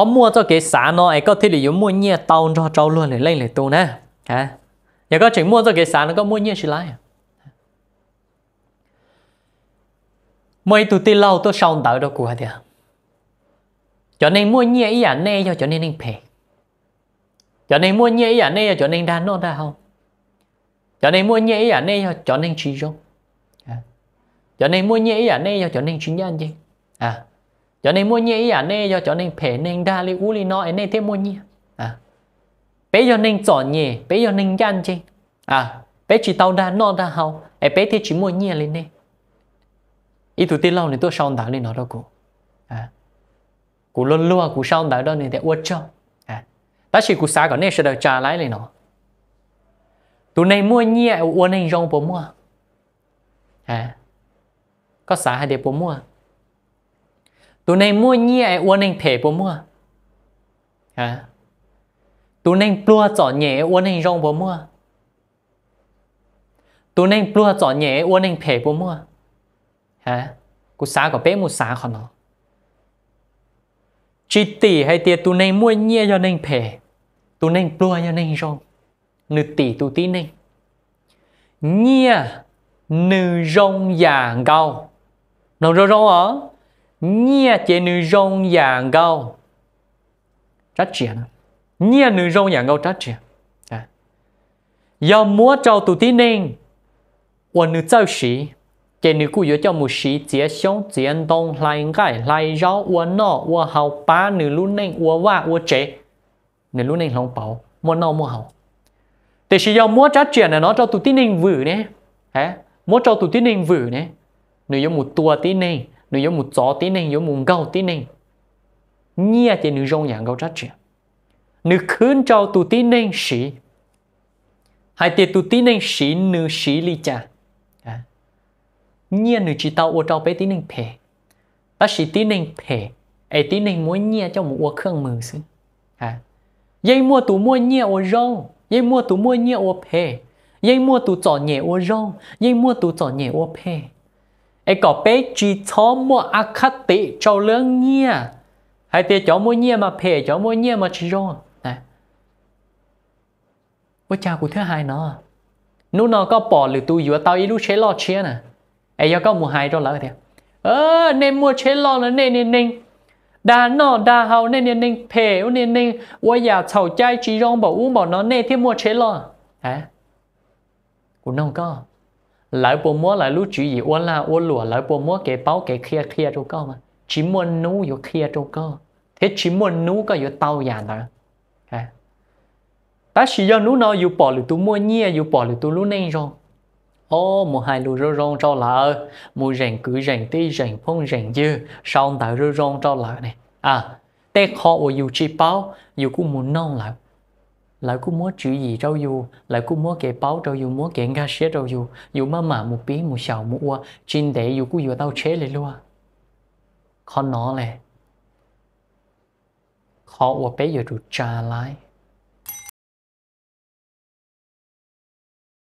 họ mua cho cái xã nó ấy có thể là yếu mua nhẹ tàu cho trâu luôn để lên để tu nè à giờ có chỉ mua cho cái xã nó có mua nhẹ gì lại à? mấy tụi tì lâu tôi sau đợi đâu của thì à? cho nên mua nhẹ ý à nè cho cho nên nên pè cho nên mua nhẹ ý à nè cho nên đa nó đa không cho nên mua nhẹ ý à nè cho nên chỉ cho cho nên mua nhẹ ý à nè cho nên chính nhân chứ à cho nên mua nhẹ ý à nè do cho nên phải nên đa li u li nó nè thêm mua nhẹ à bây giờ nên chọn nhẹ bây giờ nên gian chứ à bây chỉ tao đa nó đa hậu à bây thì chỉ mua nhẹ lên nè ý tụi tiên lâu này tôi sao đã lên nó đâu cô, à cô luôn luôn cô sao đã đó này để uất cho à ta chỉ cô xa còn nè sẽ được trả lại lên nó tụi này mua nhẹ uất nên rong bố mua à có xả hay để bố mua tụi nên mua nhia ai uốn nên thể bố mua à tụi nên plua chọn nhẹ uốn nên rong bố mua tụi nên plua chọn nhẹ uốn nên thể bố mua à cú xá có bé một xá còn nó chỉ tỷ hay tiệt tụi nên mua nhia cho nên thể tụi nên plua cho nên rong nửa tỷ tụi tí nên nhia nửa rong già gao nó rong rong ở Nia chế nữ rong dạng gâu Trách triển Nia nữ rong dạng gâu trách triển Giờ dạ. múa trâu tù tí nên Ủa nữ châu sĩ Chế nữ cụ yếu cho một sĩ chế sống chiến đông lai ngại lai rau Ủa nọ Ủa hào ba nữ lưu nên Ủa và Ủa chế Nữ lưu nên lòng bảo Mua nọ mua hào Thế sĩ giờ múa trách triển là nó cho tù tí nên vử nè Múa cho tù tí nên vử nè Nữ yếu một tùa tí nên nó giống một gió tí nên giống một gầu tí nên nghe thì nữ rong nhàng gầu trách chuyện nữ khuyên cho tụ tí nên sĩ hay thì tụ tí nên sĩ nữ sĩ lý cha dạ. nghe nữ chỉ tao ô tao bé tí nên phê ta sĩ tí nên phê ai tí nên muốn nghe cho một ô khương mừng xứ à dây mua tụ mua nghe ô rong dây mua tụ mua nghe ô phê dây mua tụ trỏ nhẹ ô rong dây mua tụ trỏ nhẹ ô phê ไอ้ก็เป๊ะจีทอมัวอคติเจ้าเรื่องเงี้ยไอ้เตี้ยเจ้ามัวเงี้ยมาเพเจ้ามัวเงี้ยมาชิโร่นะว่าจ้ากูเท่าไหร่เนาะนู่นนอก็ปอดหรือตูอยู่เตาอีลูเชลอเชียน่ะไอ้ยาก็มัวหายตัวแล้วเดียเออในมัวเชลอนะเนเนเนงดาหนอดาเฮาเนเนเนงเพวเนเนงว่าอย่าเฉาใจจีรองบอกอู้บอกน้อเน่ที่มัวเชลอฮะกูน้องก็ lại bộ mua lại lúc chỉ gì uốn la uốn lùa lại bộ mua cái bao cái kia kia đâu có mà chỉ muốn nú vô kia đâu có thế chỉ muốn nú có vô tao giàn đó à ta chỉ do nú nó vô bỏ lù tu mua nhia vô bỏ lù tu lú nên rồi ô một hai lù rô rong cho lợ một rèn cứ rèn tí rèn phong rèn dư sau tại rô rong cho lợ này à tê khó ở dù chỉ bao dù cũng muốn non lại lại cũng muốn chữ gì trâu dù lại cũng muốn cái báo trâu dù muốn cái ngang xe trâu dù dù mà mà một bí một sầu một ua trên để dù cũng dù tao chế lại luôn khó nó này khó ua bé giờ được trả lại